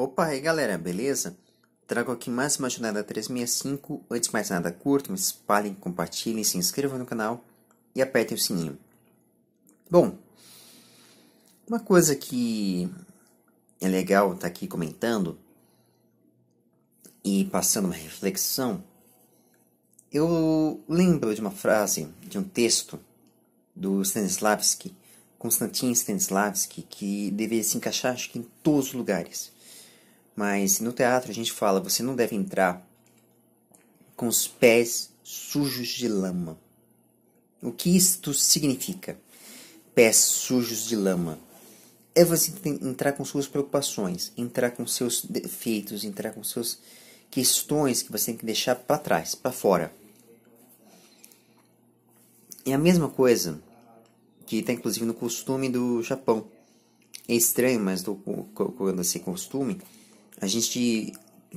Opa, aí galera, beleza? Trago aqui mais uma jornada 365. Antes de mais nada, curtam, espalhem, compartilhem, se inscrevam no canal e apertem o sininho. Bom, uma coisa que é legal estar tá aqui comentando e passando uma reflexão, eu lembro de uma frase, de um texto do Stanislavski, Konstantin Stanislavski, que deveria se encaixar acho que em todos os lugares mas no teatro a gente fala, você não deve entrar com os pés sujos de lama. O que isto significa? Pés sujos de lama. É você entrar com suas preocupações, entrar com seus defeitos, entrar com suas questões que você tem que deixar para trás, para fora. É a mesma coisa que está inclusive no costume do Japão. É estranho, mas estou com esse costume a gente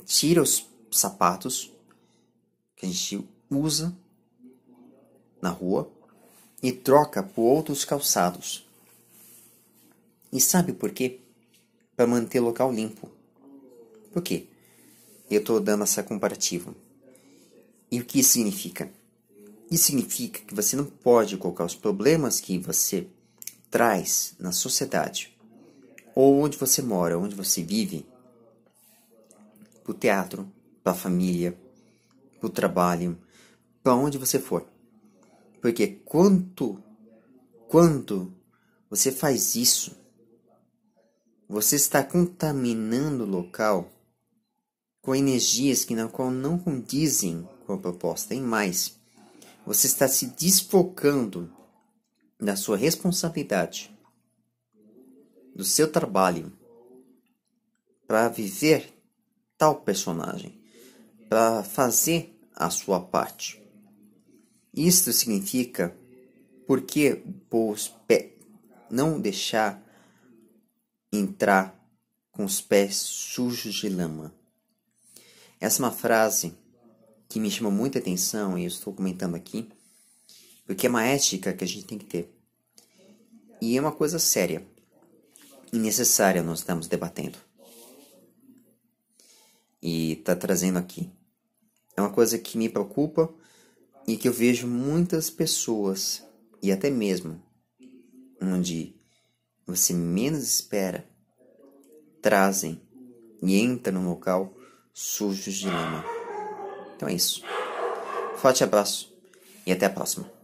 tira os sapatos que a gente usa na rua e troca por outros calçados. E sabe por quê? Para manter o local limpo. Por quê? Eu estou dando essa comparativa. E o que isso significa? Isso significa que você não pode colocar os problemas que você traz na sociedade, ou onde você mora, onde você vive, pro teatro, pra família, pro trabalho, pra onde você for. Porque quanto, quando você faz isso, você está contaminando o local com energias que na qual não condizem com a proposta. Em mais, você está se desfocando da sua responsabilidade, do seu trabalho, para viver tal personagem para fazer a sua parte. Isto significa porque os pés não deixar entrar com os pés sujos de lama. Essa é uma frase que me chama muita atenção e eu estou comentando aqui, porque é uma ética que a gente tem que ter. E é uma coisa séria e necessária nós estamos debatendo e está trazendo aqui. É uma coisa que me preocupa e que eu vejo muitas pessoas, e até mesmo onde você menos espera, trazem e entram no local sujos de lama. Então é isso. Forte abraço e até a próxima.